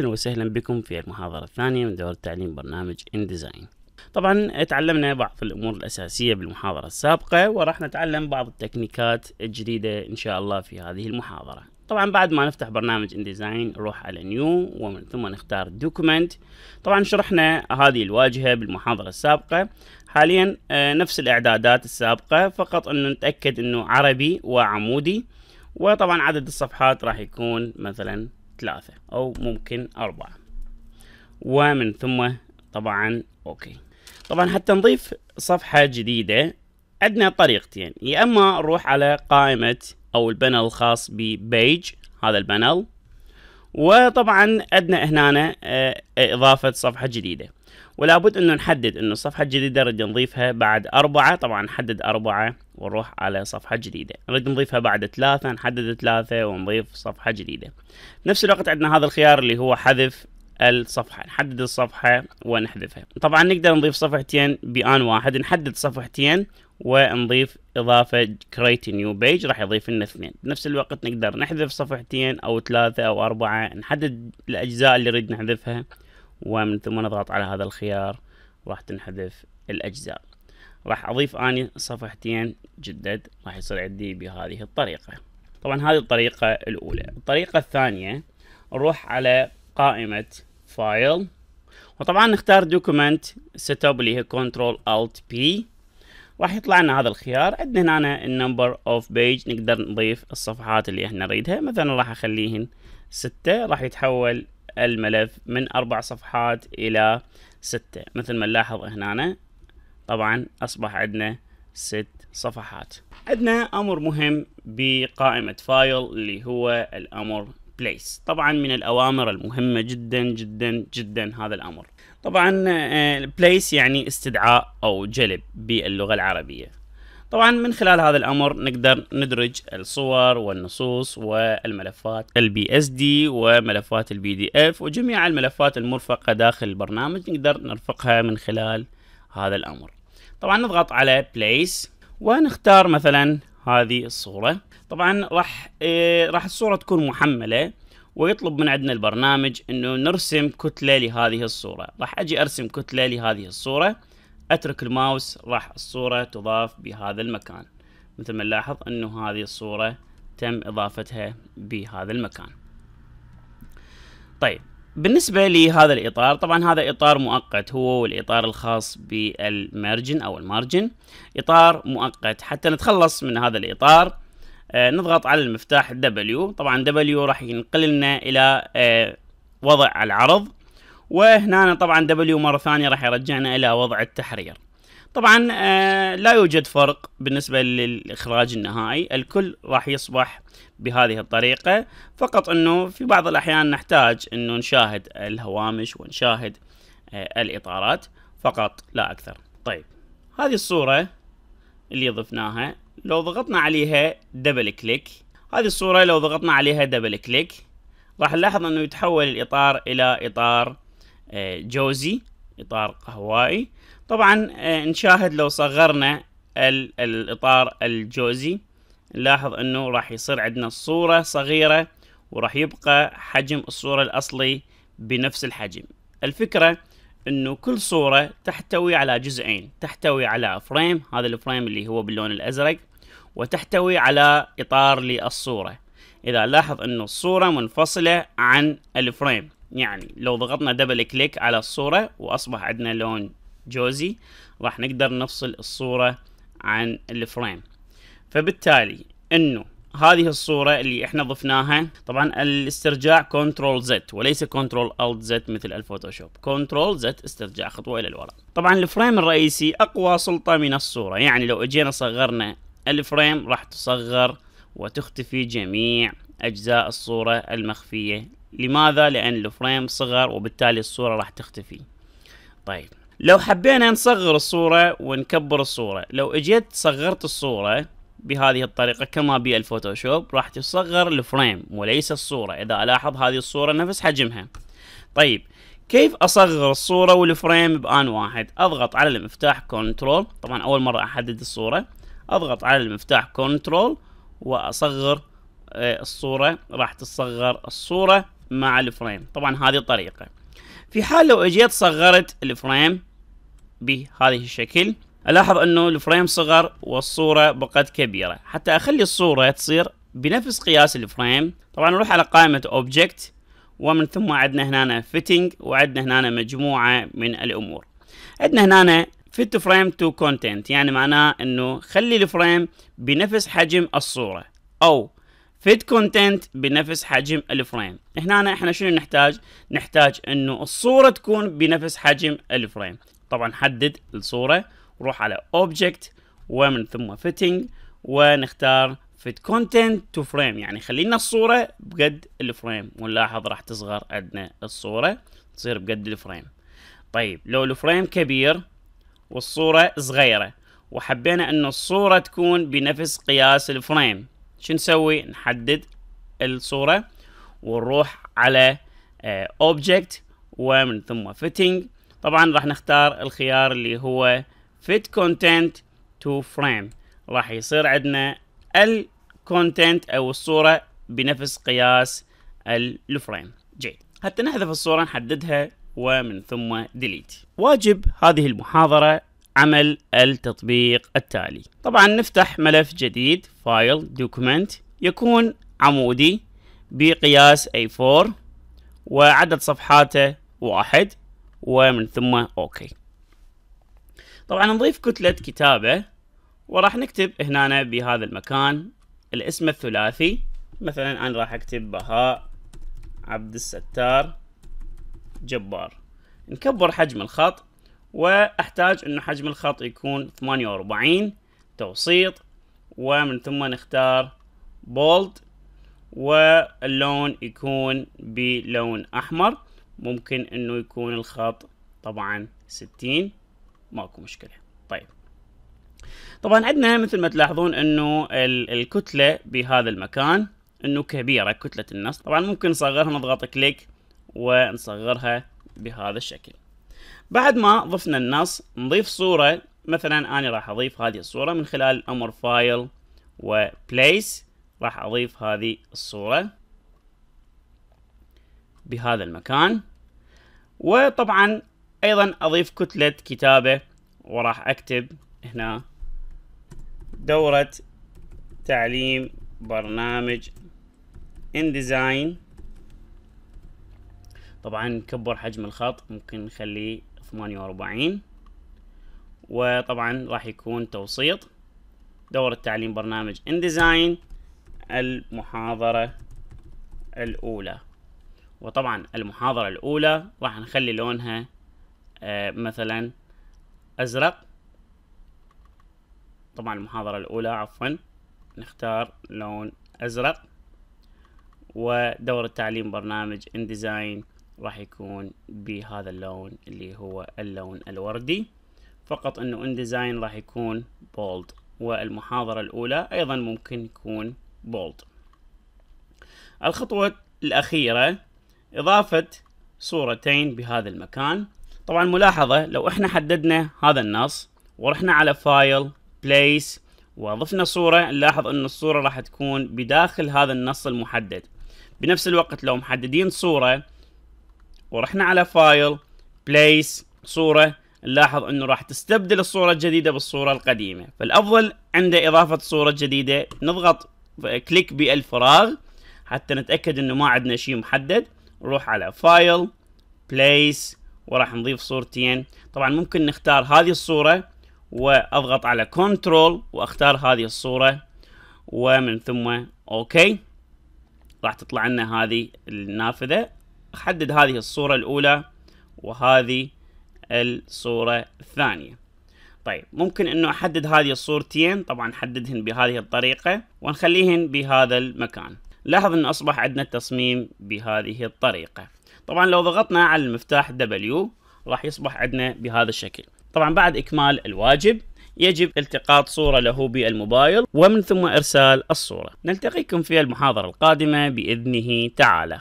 اهلا وسهلا بكم في المحاضره الثانيه من دورة تعليم برنامج ان ديزاين. طبعا تعلمنا بعض الامور الاساسيه بالمحاضره السابقه وراح نتعلم بعض التكنيكات الجديده ان شاء الله في هذه المحاضره. طبعا بعد ما نفتح برنامج ان ديزاين نروح على نيو ومن ثم نختار دوكمنت. طبعا شرحنا هذه الواجهه بالمحاضره السابقه حاليا آه، نفس الاعدادات السابقه فقط انه نتاكد انه عربي وعمودي وطبعا عدد الصفحات راح يكون مثلا ثلاثة أو ممكن أربعة ومن ثم طبعا أوكي طبعا حتى نضيف صفحة جديدة عندنا طريقتين يا إما نروح على قائمة أو البانل الخاص ببيج هذا البانل وطبعا عندنا هنا آه، إضافة صفحة جديدة ولا بد انه نحدد انه الصفحه الجديده نريد نضيفها بعد أربعة طبعا نحدد أربعة ونروح على صفحه جديده نريد نضيفها بعد ثلاثة نحدد ثلاثة ونضيف صفحه جديده نفس الوقت عندنا هذا الخيار اللي هو حذف الصفحة نحدد الصفحة ونحذفها طبعا نقدر نضيف صفحتين بآن واحد نحدد صفحتين ونضيف إضافة create new page راح يضيف لنا اثنين بنفس الوقت نقدر نحذف صفحتين أو ثلاثة أو أربعة نحدد الأجزاء اللي نريد نحذفها ومن ثم نضغط على هذا الخيار راح تنحذف الأجزاء راح أضيف أني صفحتين جدد راح يصير عندي بهذه الطريقة طبعا هذه الطريقة الأولى الطريقة الثانية نروح على قائمة فايل وطبعا نختار دوكومنت سيت اب اللي هي كنترول الت بي راح يطلع لنا هذا الخيار عندنا هنا النمبر اوف بيج نقدر نضيف الصفحات اللي احنا نريدها مثلا راح اخليهن ستة راح يتحول الملف من أربع صفحات إلى ستة مثل ما نلاحظ هنا طبعا أصبح عندنا ست صفحات عندنا أمر مهم بقائمة فايل اللي هو الأمر بليس طبعا من الأوامر المهمة جدا جدا جدا هذا الأمر طبعا بليس آه، يعني استدعاء أو جلب باللغة العربية طبعا من خلال هذا الامر نقدر ندرج الصور والنصوص والملفات البي اس دي وملفات البي دي اف وجميع الملفات المرفقه داخل البرنامج نقدر نرفقها من خلال هذا الامر طبعا نضغط على بليس ونختار مثلا هذه الصوره طبعا راح إيه راح الصوره تكون محمله ويطلب من عندنا البرنامج انه نرسم كتله لهذه الصوره راح اجي ارسم كتله لهذه الصوره اترك الماوس راح الصورة تضاف بهذا المكان مثل ما نلاحظ انه هذه الصورة تم اضافتها بهذا المكان طيب بالنسبة لهذا الإطار طبعا هذا إطار مؤقت هو والإطار الخاص بالمارجن أو المارجن إطار مؤقت حتى نتخلص من هذا الإطار آه نضغط على المفتاح W طبعا W راح ينقل لنا إلى آه وضع العرض وهنا طبعا دبليو مرة ثانية راح يرجعنا إلى وضع التحرير طبعا آه، لا يوجد فرق بالنسبة للإخراج النهائي الكل راح يصبح بهذه الطريقة فقط أنه في بعض الأحيان نحتاج أنه نشاهد الهوامش ونشاهد آه، الإطارات فقط لا أكثر طيب هذه الصورة اللي ضفناها لو ضغطنا عليها دبل كليك هذه الصورة لو ضغطنا عليها دبل كليك راح نلاحظ أنه يتحول الإطار إلى إطار جوزي إطار قهوائي طبعا آه، نشاهد لو صغرنا الإطار الجوزي نلاحظ أنه راح يصير عندنا صورة صغيرة وراح يبقى حجم الصورة الأصلي بنفس الحجم الفكرة أنه كل صورة تحتوي على جزئين تحتوي على فريم هذا الفريم اللي هو باللون الأزرق وتحتوي على إطار للصورة إذا لاحظ أنه الصورة منفصلة عن الفريم يعني لو ضغطنا دبل كليك على الصورة وأصبح عندنا لون جوزي راح نقدر نفصل الصورة عن الفريم فبالتالي انه هذه الصورة اللي احنا ضفناها طبعا الاسترجاع كنترول زد وليس كنترول الت زد مثل الفوتوشوب كنترول زد استرجاع خطوة الى الوراء طبعا الفريم الرئيسي اقوى سلطة من الصورة يعني لو اجينا صغرنا الفريم راح تصغر وتختفي جميع اجزاء الصورة المخفية لماذا؟ لأن الفريم صغر وبالتالي الصورة راح تختفي طيب لو حبينا نصغر الصورة ونكبر الصورة لو اجيت صغرت الصورة بهذه الطريقة كما بالفوتوشوب راح تصغر الفريم وليس الصورة إذا ألاحظ هذه الصورة نفس حجمها طيب كيف أصغر الصورة والفريم بآن واحد أضغط على المفتاح كنترول طبعا أول مرة أحدد الصورة أضغط على المفتاح كنترول وأصغر آه، الصورة راح تصغر الصورة مع الفريم طبعا هذه الطريقة في حال لو اجيت صغرت الفريم بهذه الشكل الاحظ انه الفريم صغر والصورة بقت كبيرة حتى اخلي الصورة تصير بنفس قياس الفريم طبعا نروح على قائمة اوبجكت ومن ثم عندنا هنا فيتنج وعندنا هنا مجموعة من الامور عندنا هنا فيت فريم تو كونتنت يعني معناه انه خلي الفريم بنفس حجم الصورة او فيد كونتنت بنفس حجم الفريم هنا احنا شنو نحتاج نحتاج انه الصورة تكون بنفس حجم الفريم طبعا حدد الصورة وروح على اوبجكت ومن ثم فيتنج ونختار فيت كونتنت تو فريم يعني خلينا الصورة بقد الفريم ونلاحظ راح تصغر عندنا الصورة تصير بقد الفريم طيب لو الفريم كبير والصورة صغيرة وحبينا انه الصورة تكون بنفس قياس الفريم شو نسوي نحدد الصورة ونروح على اوبجكت آه، ومن ثم fitting طبعا راح نختار الخيار اللي هو fit content to frame راح يصير عندنا الكونتنت او الصورة بنفس قياس الفريم جيد حتى نحذف الصورة نحددها ومن ثم delete واجب هذه المحاضرة عمل التطبيق التالي طبعا نفتح ملف جديد فايل دوكيمنت يكون عمودي بقياس A4 وعدد صفحاته واحد ومن ثم اوكي طبعا نضيف كتلة كتابة وراح نكتب هنا بهذا المكان الاسم الثلاثي مثلا انا راح اكتب بهاء عبد الستار جبار نكبر حجم الخط واحتاج انه حجم الخط يكون 48 توسيط ومن ثم نختار بولد واللون يكون بلون احمر ممكن انه يكون الخط طبعا 60 ماكو مشكله طيب طبعا عندنا مثل ما تلاحظون انه الكتله بهذا المكان انه كبيره كتله النص طبعا ممكن نصغرها نضغط كليك ونصغرها بهذا الشكل بعد ما ضفنا النص نضيف صورة مثلا أنا راح أضيف هذه الصورة من خلال الأمر فايل وبليس راح أضيف هذه الصورة بهذا المكان وطبعا أيضا أضيف كتلة كتابة وراح أكتب هنا دورة تعليم برنامج انديزاين طبعا نكبر حجم الخط ممكن نخليه ثمانية وأربعين وطبعا راح يكون توسيط دورة تعليم برنامج انديزاين المحاضرة الأولى وطبعا المحاضرة الأولى راح نخلي لونها آه، مثلا أزرق طبعا المحاضرة الأولى عفوا نختار لون أزرق ودورة تعليم برنامج انديزاين راح يكون بهذا اللون اللي هو اللون الوردي فقط انه ان ديزاين راح يكون بولد والمحاضرة الاولى ايضا ممكن يكون بولد الخطوة الاخيرة اضافة صورتين بهذا المكان طبعا ملاحظة لو احنا حددنا هذا النص ورحنا على فايل بليس وضفنا صورة نلاحظ ان الصورة راح تكون بداخل هذا النص المحدد بنفس الوقت لو محددين صورة ورحنا على فايل بليس صورة نلاحظ انه راح تستبدل الصورة الجديدة بالصورة القديمة فالافضل عند اضافة صورة جديدة نضغط كليك بالفراغ حتى نتأكد انه ما عندنا شيء محدد نروح على فايل بليس وراح نضيف صورتين طبعا ممكن نختار هذه الصورة واضغط على كنترول واختار هذه الصورة ومن ثم اوكي راح تطلع لنا هذه النافذة أحدد هذه الصورة الأولى وهذه الصورة الثانية طيب ممكن انه احدد هذه الصورتين طبعا احددهن بهذه الطريقة ونخليهن بهذا المكان لاحظ ان اصبح عندنا التصميم بهذه الطريقة طبعا لو ضغطنا على المفتاح W راح يصبح عندنا بهذا الشكل طبعا بعد اكمال الواجب يجب التقاط صورة له بالموبايل ومن ثم ارسال الصورة نلتقيكم في المحاضرة القادمة باذنه تعالى